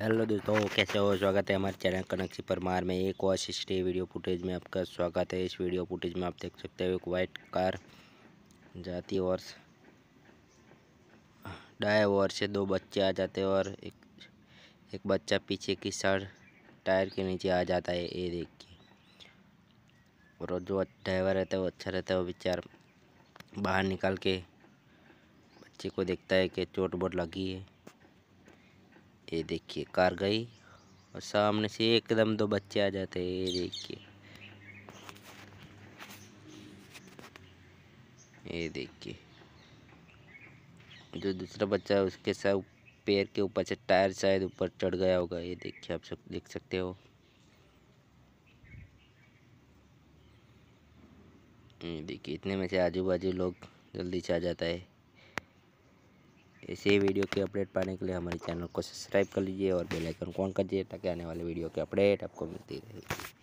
hello दोस्तों कैसे हो स्वागत है हमारे चैनल कनक परमार में एक और सी वीडियो फुटेज में आपका स्वागत है इस वीडियो फुटेज में आप देख सकते हो एक वाइट कार जाती और डाय ओवर से दो बच्चे आ जाते हैं और एक एक बच्चा पीछे की साइड टायर के नीचे आ जाता है ये देख के और जो ड्राइवर रहता है वो अच्छा रहता है वो बेचार बाहर निकाल के बच्चे को देखता है कि चोट बोट लगी है ये देखिए कार गई और सामने से एकदम दो बच्चे आ जाते हैं ये देखिए ये देखिए जो दूसरा बच्चा है उसके साथ पैर के ऊपर से टायर शायद ऊपर चढ़ गया होगा ये देखिए आप सब देख सकते हो ये देखिए इतने में से आजू बाजू लोग जल्दी से आ जाता है ऐसे वीडियो के अपडेट पाने के लिए हमारे चैनल को सब्सक्राइब कर लीजिए और बेल आइकन को ऑन कर दीजिए ताकि आने वाले वीडियो के अपडेट आपको मिलती रहे